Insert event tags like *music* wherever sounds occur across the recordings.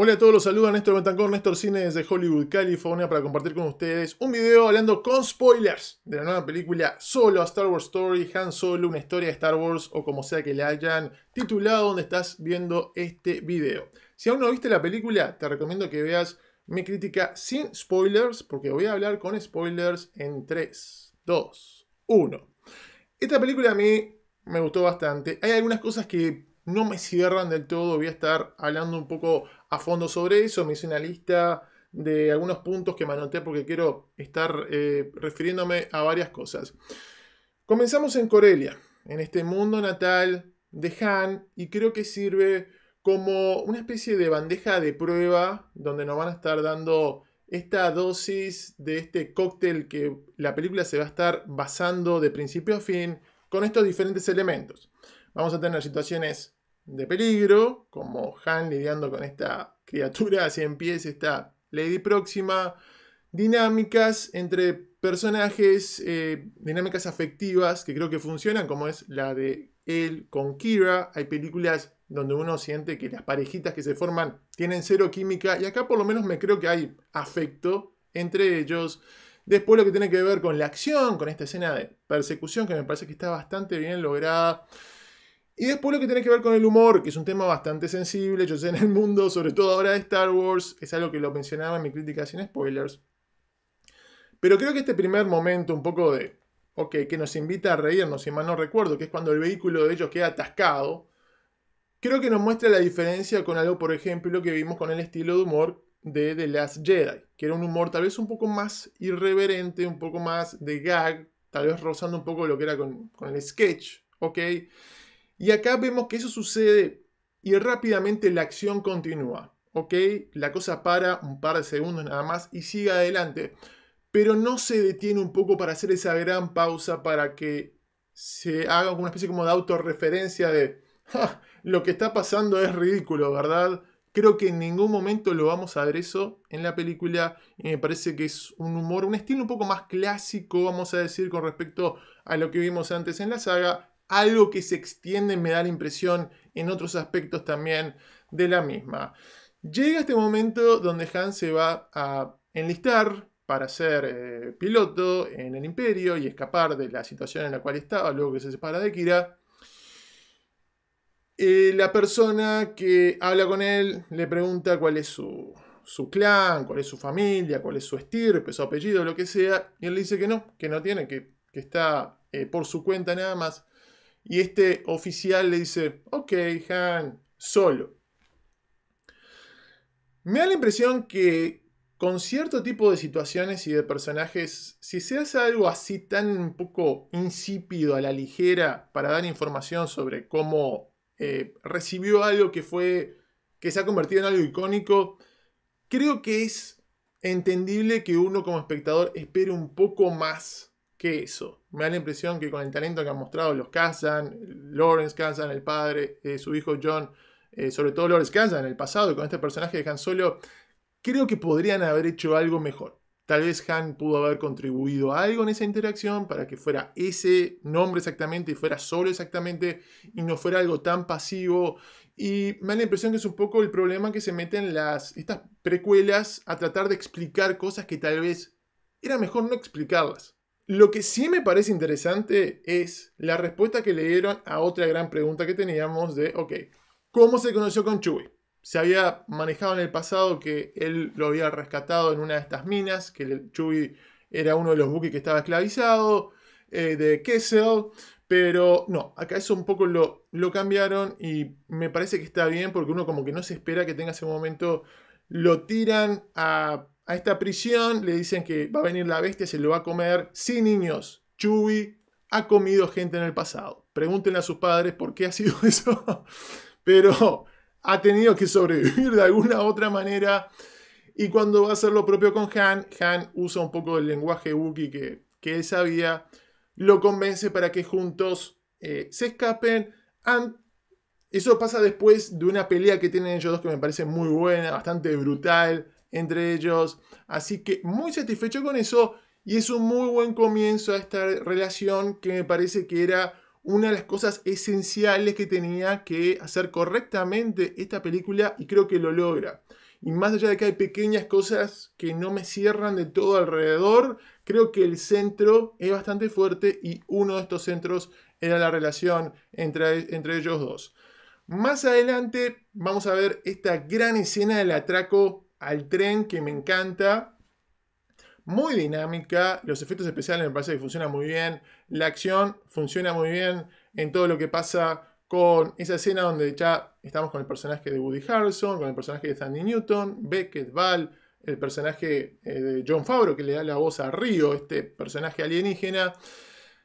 Hola a todos, los saluda Néstor Bentancor, Néstor Cine desde Hollywood, California, para compartir con ustedes un video hablando con spoilers de la nueva película Solo a Star Wars Story, Han Solo, una historia de Star Wars o como sea que le hayan titulado donde estás viendo este video. Si aún no viste la película, te recomiendo que veas mi crítica sin spoilers, porque voy a hablar con spoilers en 3, 2, 1. Esta película a mí me gustó bastante. Hay algunas cosas que no me cierran del todo, voy a estar hablando un poco a fondo sobre eso, me hice una lista de algunos puntos que me anoté porque quiero estar eh, refiriéndome a varias cosas. Comenzamos en Corelia, en este mundo natal de Han, y creo que sirve como una especie de bandeja de prueba donde nos van a estar dando esta dosis de este cóctel que la película se va a estar basando de principio a fin con estos diferentes elementos. Vamos a tener situaciones de peligro, como Han lidiando con esta criatura Así empieza pies, esta Lady Próxima, dinámicas entre personajes, eh, dinámicas afectivas que creo que funcionan, como es la de él con Kira. Hay películas donde uno siente que las parejitas que se forman tienen cero química y acá por lo menos me creo que hay afecto entre ellos. Después lo que tiene que ver con la acción, con esta escena de persecución que me parece que está bastante bien lograda. Y después lo que tiene que ver con el humor, que es un tema bastante sensible, yo sé en el mundo, sobre todo ahora de Star Wars, es algo que lo mencionaba en mi crítica sin spoilers. Pero creo que este primer momento, un poco de, ok, que nos invita a reírnos, si mal no recuerdo, que es cuando el vehículo de ellos queda atascado, creo que nos muestra la diferencia con algo, por ejemplo, que vimos con el estilo de humor de The Last Jedi, que era un humor tal vez un poco más irreverente, un poco más de gag, tal vez rozando un poco lo que era con, con el sketch, ¿ok? Y acá vemos que eso sucede y rápidamente la acción continúa. ¿Ok? La cosa para un par de segundos nada más y sigue adelante. Pero no se detiene un poco para hacer esa gran pausa para que se haga una especie como de autorreferencia de lo que está pasando es ridículo, ¿verdad? Creo que en ningún momento lo vamos a ver eso en la película me parece que es un humor, un estilo un poco más clásico, vamos a decir, con respecto a lo que vimos antes en la saga, algo que se extiende, me da la impresión, en otros aspectos también de la misma. Llega este momento donde Han se va a enlistar para ser eh, piloto en el imperio y escapar de la situación en la cual estaba luego que se separa de Kira. Eh, la persona que habla con él le pregunta cuál es su, clan, cuál es su familia, cuál es su estirpe, su apellido, lo que sea, y él dice que no, que no tiene, que, que está eh, por su cuenta nada más. Y este oficial le dice, ok, Han, solo. Me da la impresión que con cierto tipo de situaciones y de personajes, si se hace algo así tan un poco insípido a la ligera para dar información sobre cómo eh, recibió algo que fue, que se ha convertido en algo icónico, creo que es entendible que uno como espectador espere un poco más que eso. Me da la impresión que con el talento que han mostrado los Kazan, Lawrence Kazan, el padre, eh, su hijo John, eh, sobre todo Lawrence Kazan en el pasado con este personaje de Han Solo, creo que podrían haber hecho algo mejor. Tal vez Han pudo haber contribuido algo en esa interacción para que fuera ese nombre exactamente y fuera solo exactamente y no fuera algo tan pasivo. Y me da la impresión que es un poco el problema que se meten las, estas precuelas a tratar de explicar cosas que tal vez era mejor no explicarlas. Lo que sí me parece interesante es la respuesta que le dieron a otra gran pregunta que teníamos de, ok, ¿cómo se conoció con Chuy? Se había manejado en el pasado que él lo había rescatado en una de estas minas, que Chuy era uno de los buques que estaba esclavizado, eh, de Kessel, pero no, acá eso un poco lo, lo cambiaron y me parece que está bien porque uno como que no se espera que tenga ese momento, lo tiran a a esta prisión, le dicen que va a venir la bestia, se lo va a comer. Sí, niños, Chubi ha comido gente en el pasado. Pregúntenle a sus padres por qué ha sido *laughs* eso, pero ha tenido que sobrevivir de alguna u otra manera. Y cuando va a hacer lo propio con Han, Han usa un poco del lenguaje Wookiee que, él sabía, lo convence para que juntos eh, se escapen. eso pasa después de una pelea que tienen ellos dos que me parece muy buena, bastante brutal entre ellos. Así que muy satisfecho con eso y es un muy buen comienzo a esta relación que me parece que era una de las cosas esenciales que tenía que hacer correctamente esta película y creo que lo logra. Y más allá de que hay pequeñas cosas que no me cierran de todo alrededor, creo que el centro es bastante fuerte y uno de estos centros era la relación entre, entre ellos dos. Más adelante vamos a ver esta gran escena del atraco al tren que me encanta. Muy dinámica, los efectos especiales me parece que funcionan muy bien, la acción funciona muy bien en todo lo que pasa con esa escena donde ya estamos con el personaje de Woody Harrison, con el personaje de Sandy Newton, Beckett, Val, el personaje eh, de John Favreau que le da la voz a Río, este personaje alienígena.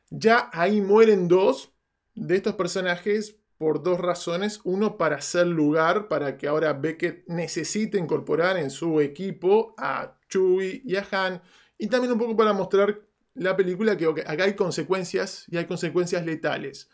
Ya ahí mueren dos de estos personajes por dos razones. Uno, para hacer lugar para que ahora Beckett necesite incorporar en su equipo a Chewie y a Han. Y también un poco para mostrar la película que acá hay consecuencias y hay consecuencias letales.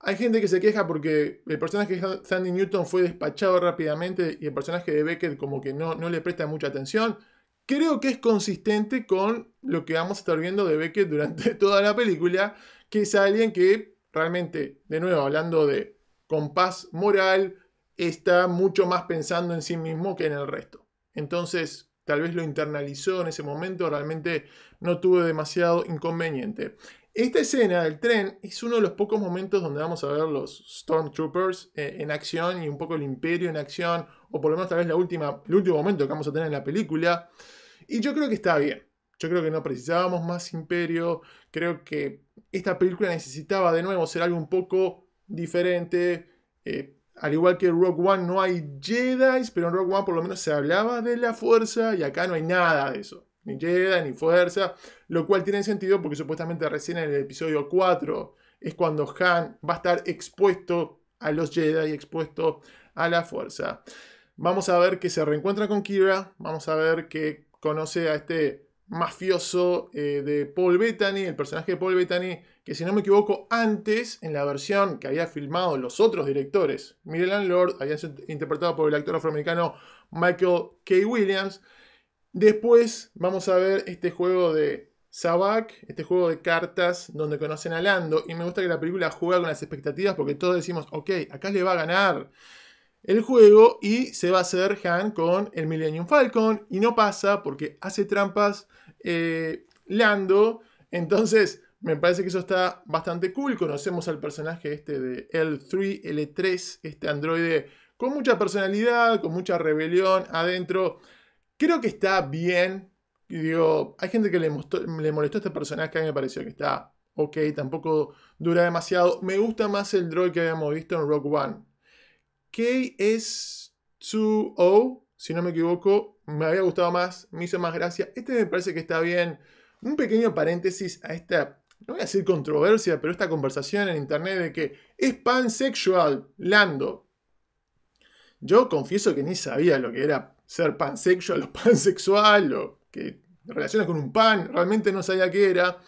Hay gente que se queja porque el personaje de Sandy Newton fue despachado rápidamente y el personaje de Beckett como que no, no le presta mucha atención. Creo que es consistente con lo que vamos a estar viendo de Beckett durante *laughs* toda la película, que es alguien que realmente, de nuevo, hablando de compás moral, está mucho más pensando en sí mismo que en el resto. Entonces, tal vez lo internalizó en ese momento, realmente no tuvo demasiado inconveniente. Esta escena del tren es uno de los pocos momentos donde vamos a ver los Stormtroopers eh, en acción y un poco el Imperio en acción, o por lo menos tal vez la última, el último momento que vamos a tener en la película. Y yo creo que está bien. Yo creo que no precisábamos más imperio, creo que esta película necesitaba de nuevo ser algo un poco diferente. Eh, al igual que Rock One no hay Jedi, pero en Rock One por lo menos se hablaba de la fuerza y acá no hay nada de eso. Ni Jedi, ni fuerza, lo cual tiene sentido porque supuestamente recién en el episodio 4 es cuando Han va a estar expuesto a los Jedi, expuesto a la fuerza. Vamos a ver que se reencuentra con Kira, vamos a ver que conoce a este mafioso eh, de Paul Bettany, el personaje de Paul Bettany, que si no me equivoco, antes, en la versión que había filmado los otros directores, Mireland Lord, había sido interpretado por el actor afroamericano Michael K. Williams. Después vamos a ver este juego de Sabak, este juego de cartas donde conocen a Lando, y me gusta que la película juega con las expectativas porque todos decimos, ok, acá le va a ganar el juego y se va a hacer Han con el Millennium Falcon y no pasa porque hace trampas eh, Lando. Entonces, me parece que eso está bastante cool. Conocemos al personaje este de L3, L3, este androide con mucha personalidad, con mucha rebelión adentro. Creo que está bien. Digo, hay gente que le, le molestó a este personaje, a mí me pareció que está ok, tampoco dura demasiado. Me gusta más el droid que habíamos visto en Rock One. ks 2 o si no me equivoco, me había gustado más, me hizo más gracia. Este me parece que está bien. Un pequeño paréntesis a esta, no voy a decir controversia, pero esta conversación en internet de que es pansexual, Lando. Yo confieso que ni sabía lo que era ser pansexual o *laughs* pansexual o que relaciones con un pan, realmente no sabía qué era.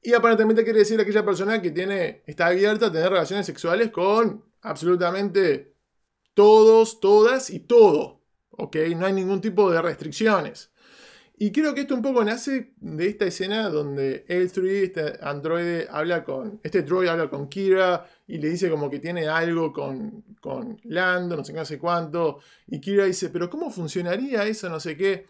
Y aparentemente quiere decir aquella persona que tiene, está abierta a tener relaciones sexuales con absolutamente todos, todas y todo. ¿ok? No hay ningún tipo de restricciones. Y creo que esto un poco nace de esta escena donde el 3 este androide, habla con. Este droid habla con Kira y le dice como que tiene algo con, con Lando, no sé qué, no sé cuánto. Y Kira dice, pero ¿cómo funcionaría eso? No sé qué.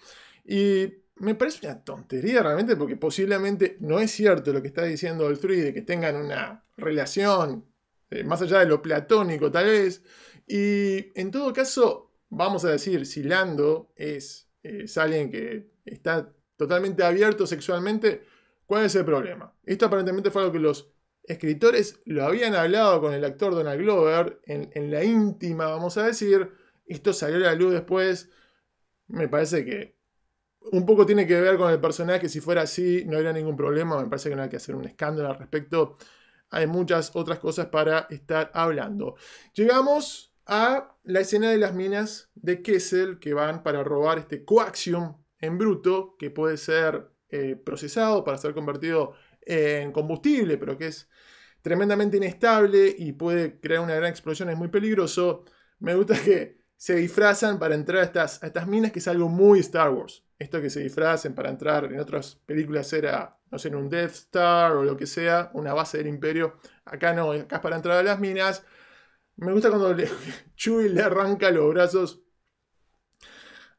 Y me parece una tontería realmente porque posiblemente no es cierto lo que está diciendo El 3 de que tengan una relación eh, más allá de lo platónico, tal vez. Y en todo caso, vamos a decir, si Lando es, alguien que está totalmente abierto sexualmente, ¿cuál es el problema? Esto aparentemente fue algo que los escritores lo habían hablado con el actor Donald Glover en, en, la íntima, vamos a decir. Esto salió a la luz después. Me parece que un poco tiene que ver con el personaje. Si fuera así, no habría ningún problema. Me parece que no hay que hacer un escándalo al respecto. Hay muchas otras cosas para estar hablando. Llegamos a la escena de las minas de Kessel que van para robar este coaxium en bruto que puede ser eh, procesado para ser convertido en combustible, pero que es tremendamente inestable y puede crear una gran explosión, es muy peligroso. Me gusta que se disfrazan para entrar a estas, a estas minas, que es algo muy Star Wars. Esto que se disfracen para entrar en otras películas era, no sé, en un Death Star o lo que sea, una base del imperio. Acá no, acá es para entrar a las minas me gusta cuando *laughs* Chuy le arranca los brazos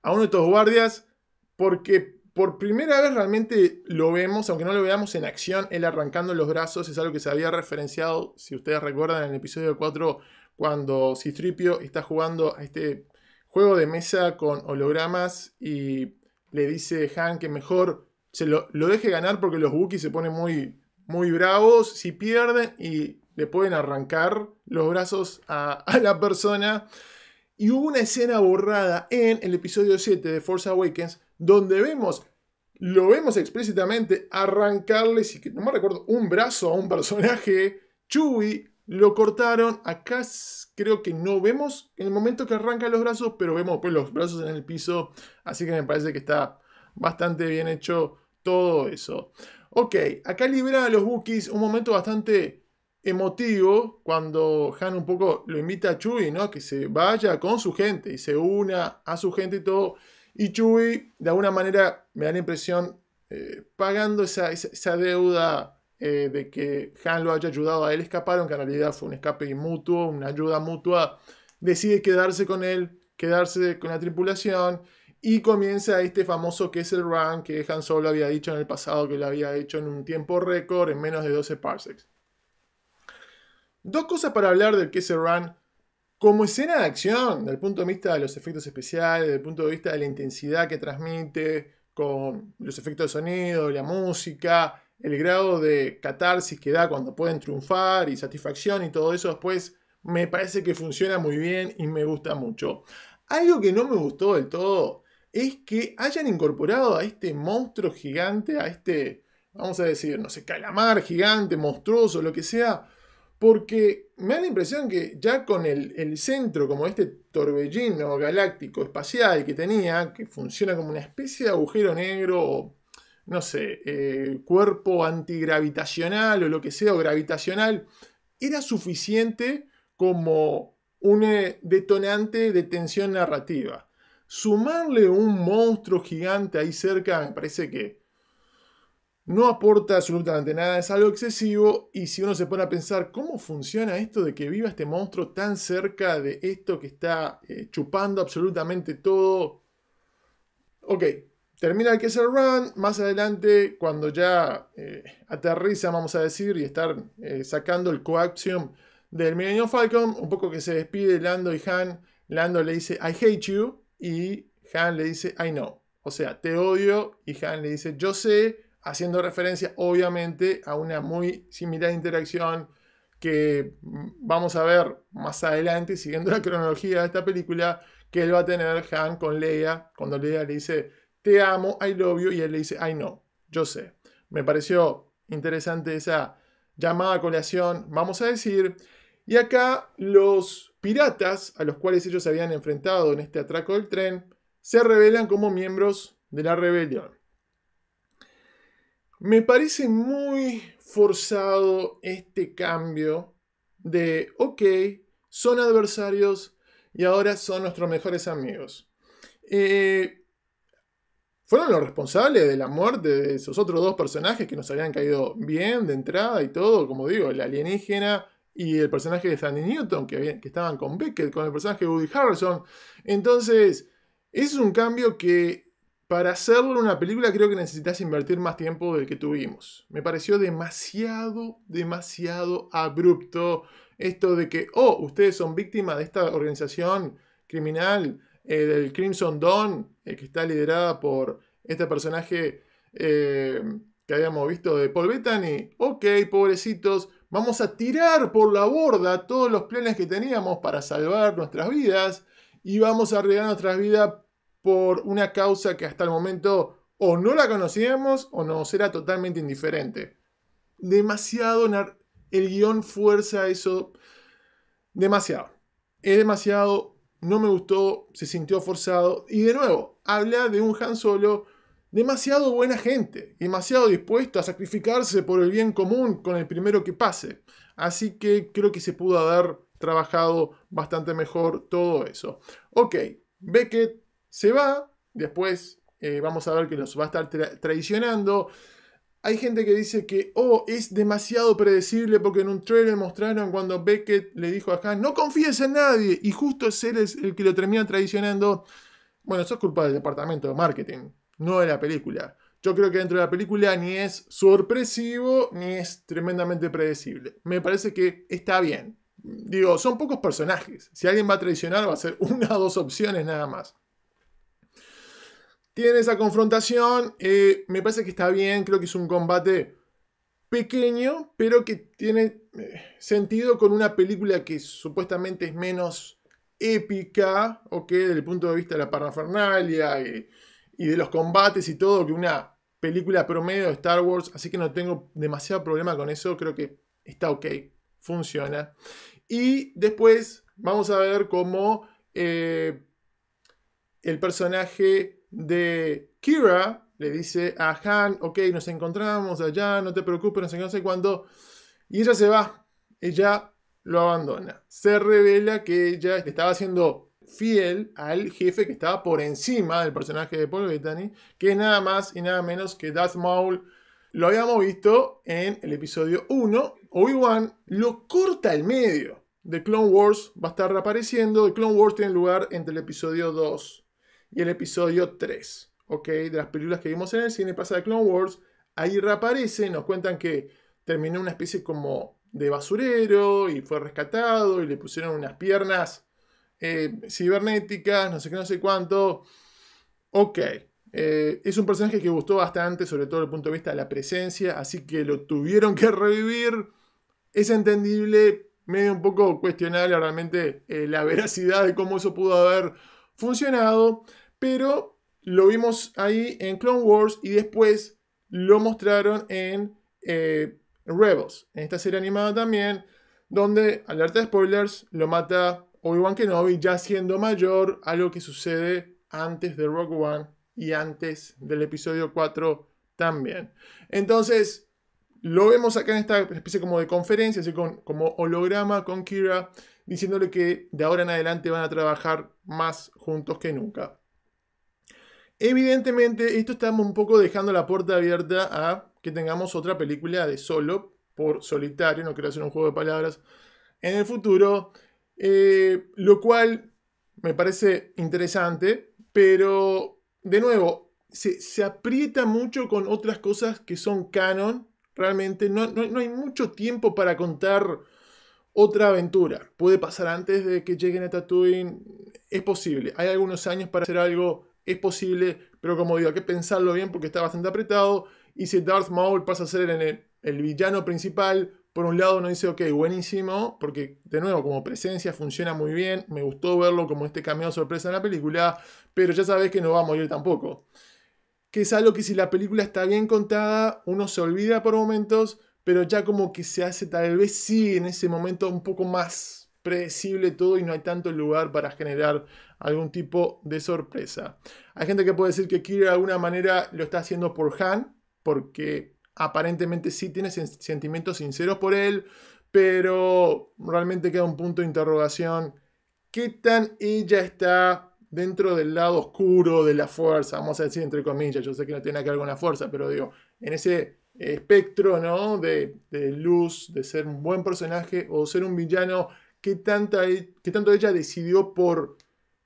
a uno de estos guardias porque por primera vez realmente lo vemos, aunque no lo veamos en acción, él arrancando los brazos, es algo que se había referenciado, si ustedes recuerdan, en el episodio 4, cuando Cistripio está jugando a este juego de mesa con hologramas y le dice a Han que mejor se lo, deje ganar porque los Wookiees se ponen muy, muy bravos si pierden y le pueden arrancar los brazos *laughs* a, la persona. Y hubo una escena borrada en el episodio 7 de Force Awakens donde vemos, lo vemos explícitamente, arrancarle, si no me recuerdo, un brazo a un personaje. Chewie lo cortaron. Acá creo que no vemos en el momento que arranca los brazos, pero vemos pues, los brazos en el piso. Así que me parece que está bastante bien hecho todo eso. Ok, acá libera a los Wookiees un momento bastante emotivo cuando Han un poco lo invita a Chewie, ¿no? Que se vaya con su gente y se una a su gente y todo. Y Chewie, de alguna manera, me da la impresión, eh, pagando esa, deuda eh, de que Han lo haya ayudado a él escapar, aunque en realidad fue un escape mutuo, una ayuda mutua, decide quedarse con él, quedarse con la tripulación. Y comienza este famoso que es el run que Han Solo había dicho en el pasado que lo había hecho en un tiempo récord en menos de 12 parsecs. Dos cosas para hablar del que se Run como escena de acción, desde el punto de vista de los efectos especiales, desde el punto de vista de la intensidad que transmite, con los efectos de sonido, la música, el grado de catarsis que da cuando pueden triunfar y satisfacción y todo eso después, me parece que funciona muy bien y me gusta mucho. Algo que no me gustó del todo es que hayan incorporado a este monstruo gigante, a este, vamos a decir, no sé, calamar gigante, monstruoso, lo que sea, porque me da la impresión que ya con el, centro, como este torbellino galáctico espacial que tenía, que funciona como una especie de agujero negro, o, no sé, eh, cuerpo antigravitacional o lo que sea, o gravitacional, era suficiente como un eh, detonante de tensión narrativa. Sumarle un monstruo gigante ahí cerca me parece que no aporta absolutamente nada, es algo excesivo y si uno se pone a pensar cómo funciona esto de que viva este monstruo tan cerca de esto que está eh, chupando absolutamente todo. Ok, termina el Kessel Run, más adelante cuando ya eh, aterriza, vamos a decir, y estar eh, sacando el coaxium del Millennium Falcon, un poco que se despide Lando y Han, Lando le dice I hate you y Han le dice I know, o sea, te odio y Han le dice yo sé haciendo referencia obviamente a una muy similar interacción que vamos a ver más adelante, siguiendo la cronología de esta película, que él va a tener Han con Leia, cuando Leia le dice, te amo, I love you, y él le dice, I know, yo sé. Me pareció interesante esa llamada colación, vamos a decir. Y acá los piratas a los cuales ellos se habían enfrentado en este atraco del tren, se revelan como miembros de la rebelión. Me parece muy forzado este cambio de, ok, son adversarios y ahora son nuestros mejores amigos. Eh, fueron los responsables de la muerte de esos otros dos personajes que nos habían caído bien de entrada y todo, como digo, el alienígena y el personaje de Sandy Newton, que, que estaban con Beckett, con el personaje de Woody Harrison. Entonces, es un cambio que para hacerlo una película creo que necesitas invertir más tiempo del que tuvimos. Me pareció demasiado, demasiado abrupto esto de que, oh, ustedes son víctimas de esta organización criminal eh, del Crimson Dawn, eh, que está liderada por este personaje eh, que habíamos visto de Paul Bettany. Ok, pobrecitos, vamos a tirar por la borda todos los planes que teníamos para salvar nuestras vidas y vamos a arreglar nuestras vidas por una causa que hasta el momento o no la conocíamos o nos era totalmente indiferente. Demasiado el guión fuerza eso. Demasiado. Es demasiado. No me gustó. Se sintió forzado. Y de nuevo, habla de un Han Solo demasiado buena gente. Demasiado dispuesto a sacrificarse por el bien común con el primero que pase. Así que creo que se pudo haber trabajado bastante mejor todo eso. Ok, Beckett se va, después eh, vamos a ver que los va a estar traicionando. Hay gente que dice que, oh, es demasiado predecible porque en un trailer mostraron cuando Beckett le dijo a Han, no confíes en nadie, y justo es él el que lo termina traicionando. Bueno, eso es culpa del departamento de marketing, no de la película. Yo creo que dentro de la película ni es sorpresivo ni es tremendamente predecible. Me parece que está bien. Digo, son pocos personajes. Si alguien va a traicionar va a ser *laughs* una o dos opciones nada más. Tiene esa confrontación. Eh, me parece que está bien. Creo que es un combate pequeño, pero que tiene eh, sentido con una película que supuestamente es menos épica, ok, que desde el punto de vista de la parrafernalia eh, y, de los combates y todo, que una película promedio de Star Wars. Así que no tengo demasiado problema con eso. Creo que está ok. Funciona. Y después vamos a ver cómo el personaje de Kira le dice a Han, ok, nos encontramos allá, no te preocupes, no sé qué, no sé cuándo. Y ella se va, ella lo abandona. Se revela que ella estaba siendo fiel al jefe que estaba por encima del personaje de Paul Bettany, que es nada más y nada menos que Darth Maul. Lo habíamos visto en el episodio 1. Obi-Wan lo corta al medio. de Clone Wars va a estar reapareciendo. The Clone Wars tiene lugar entre el episodio 2 y el episodio 3, ¿ok? De las películas que vimos en el cine pasa de Clone Wars, ahí reaparece, nos cuentan que terminó una especie como de basurero y fue rescatado y le pusieron unas piernas eh, cibernéticas, no sé qué, no sé cuánto. Ok, eh, es un personaje que gustó bastante, sobre todo desde el punto de vista de la presencia, así que lo tuvieron que revivir. Es entendible, medio un poco cuestionable realmente eh, la veracidad de cómo eso pudo haber funcionado. Pero lo vimos ahí en Clone Wars y después lo mostraron en eh, Rebels, en esta serie animada también, donde, alerta de spoilers, lo mata Obi-Wan Kenobi ya siendo mayor, algo que sucede antes de Rogue One y antes del episodio 4 también. Entonces, lo vemos acá en esta especie como de conferencia, así como holograma con Kira, diciéndole que de ahora en adelante van a trabajar más juntos que nunca. Evidentemente, esto estamos un poco dejando la puerta abierta a que tengamos otra película de solo por solitario, no quiero hacer un juego de palabras, en el futuro, eh, lo cual me parece interesante, pero de nuevo, se, aprieta mucho con otras cosas que son canon, realmente no, no hay mucho tiempo para contar otra aventura. Puede pasar antes de que lleguen a Tatooine, es posible, hay algunos años para hacer algo es posible, pero como digo, hay que pensarlo bien porque está bastante apretado. Y si Darth Maul pasa a ser el, el villano principal, por un lado uno dice, ok, buenísimo, porque de nuevo, como presencia funciona muy bien, me gustó verlo como este cameo sorpresa en la película, pero ya sabes que no va a morir tampoco. Que es algo que si la película está bien contada, uno se olvida por momentos, pero ya como que se hace tal vez sí en ese momento un poco más predecible todo y no hay tanto lugar para generar algún tipo de sorpresa. Hay gente que puede decir que Kira de alguna manera lo está haciendo por Han, porque aparentemente sí tiene sentimientos sinceros por él, pero realmente queda un punto de interrogación. ¿Qué tan ella está dentro del lado oscuro de la fuerza? Vamos a decir entre comillas, yo sé que no tiene que ver con fuerza, pero digo, en ese espectro ¿no? de luz, de ser un buen personaje o ser un villano e, qué, tanto ella decidió por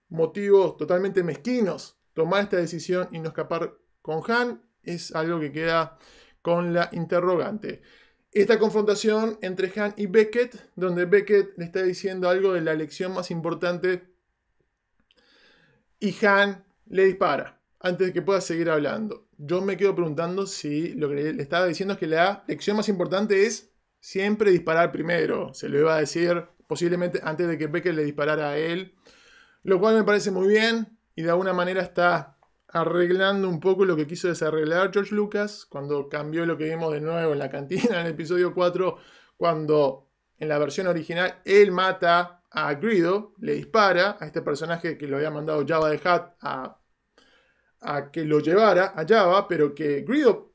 motivos totalmente mezquinos tomar esta decisión y no escapar con Han es algo que queda con la interrogante. Esta confrontación entre Han y Beckett, donde Beckett le está diciendo algo de la lección más importante y Han le dispara antes de que pueda seguir hablando. Yo me quedo preguntando si lo que le estaba diciendo es que la lección más importante es siempre disparar primero. Se lo iba a decir posiblemente antes de que Becker le disparara a él, lo cual me parece muy bien y de alguna manera está arreglando un poco lo que quiso desarreglar George Lucas cuando cambió lo que vimos de nuevo en la cantina en el episodio 4, cuando en la versión original él mata a Grido, le dispara a este personaje que lo había mandado Java de Hat a, a que lo llevara a Java, pero que Grido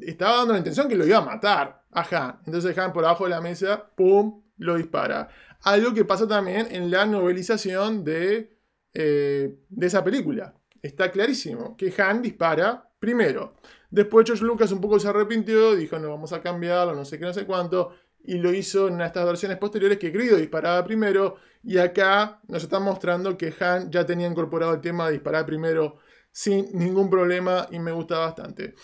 estaba dando la intención que lo iba a matar a Han. Entonces Han por abajo de la mesa, ¡pum!, lo dispara. Algo que pasa también en la novelización de, eh, de esa película. Está clarísimo que Han dispara primero. Después George Lucas un poco se arrepintió, dijo no vamos a cambiarlo, no sé qué, no sé cuánto. Y lo hizo en estas versiones posteriores que Grido disparaba primero. Y acá nos está mostrando que Han ya tenía incorporado el tema de disparar primero sin ningún problema y me gusta bastante.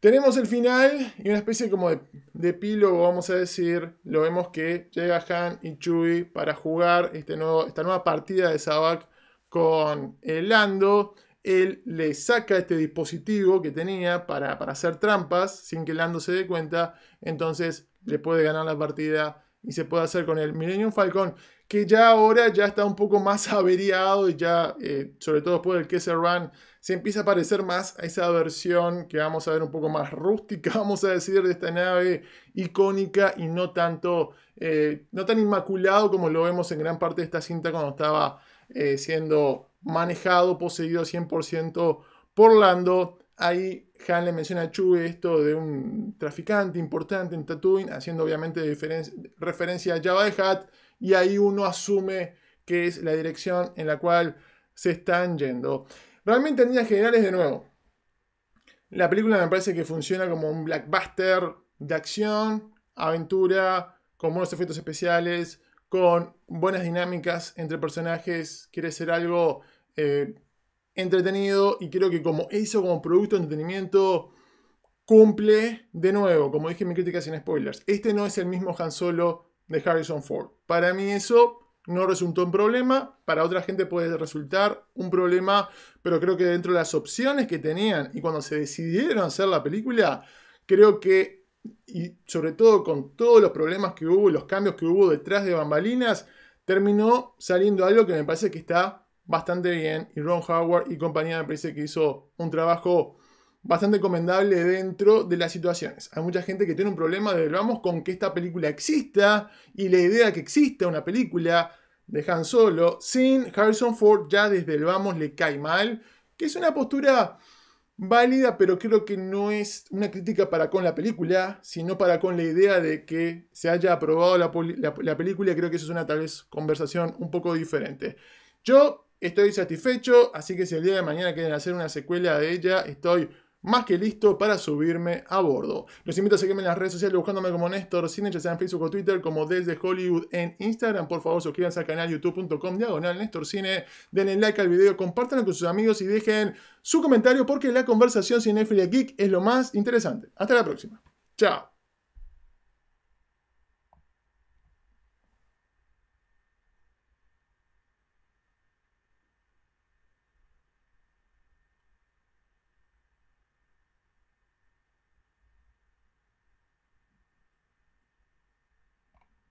Tenemos el final y una especie como de, pílogo epílogo, vamos a decir. Lo vemos que llega Han y Chui para jugar este esta nueva partida de Sabak con el Lando. Él le saca este dispositivo que tenía para, hacer trampas sin que Lando se dé cuenta. Entonces le puede ganar la partida y se puede hacer con el Millennium Falcon, que ya ahora ya está un poco más *laughs* averiado y ya, eh, sobre todo después del Kessel Run, se empieza a parecer más a esa versión que vamos a ver un poco más rústica, *laughs* vamos a decir, de esta nave icónica y no tanto, eh, no tan inmaculado como lo vemos en gran parte de esta cinta cuando estaba eh, siendo manejado, poseído 100% por Lando. Ahí Han le menciona a Chewie esto de un traficante importante en Tatooine, haciendo obviamente referencia a Java de Hat, y ahí uno asume que es la dirección en la cual se están yendo. Realmente en líneas generales, de nuevo, la película me parece que funciona como un blackbuster de acción, aventura, con buenos efectos especiales, con buenas dinámicas entre personajes. Quiere ser algo eh, entretenido y creo que como eso, como producto de entretenimiento, cumple de nuevo, como dije en mi crítica sin spoilers. Este no es el mismo Han Solo de Harrison Ford. Para mí eso no resultó un problema, para otra gente puede resultar un problema, pero creo que dentro de las opciones que tenían y cuando se decidieron hacer la película, creo que, y sobre todo con todos los problemas que hubo y los cambios que hubo detrás de bambalinas, terminó saliendo algo que me parece que está bastante bien y Ron Howard y compañía me parece que hizo un trabajo bastante comendable dentro de las situaciones. Hay mucha gente que tiene un problema de, vamos, con que esta película exista y la idea que exista una película de Han Solo sin Harrison Ford ya desde el vamos le cae mal, que es una postura válida, pero creo que no es una crítica para con la película, sino para con la idea de que se haya aprobado la, la película. Creo que eso es una tal vez conversación un poco diferente. Yo estoy satisfecho, así que si el día de mañana quieren hacer una secuela de ella, estoy más que listo para subirme a bordo. Los invito a seguirme en las redes sociales buscándome como Néstor Cine, ya sea en Facebook o Twitter, como desde Hollywood en Instagram. Por favor, suscríbanse al canal youtube.com diagonal Néstor Cine, denle like al video, compártanlo con sus amigos y dejen su comentario porque la conversación cinéfila geek es lo más interesante. Hasta la próxima. Chao.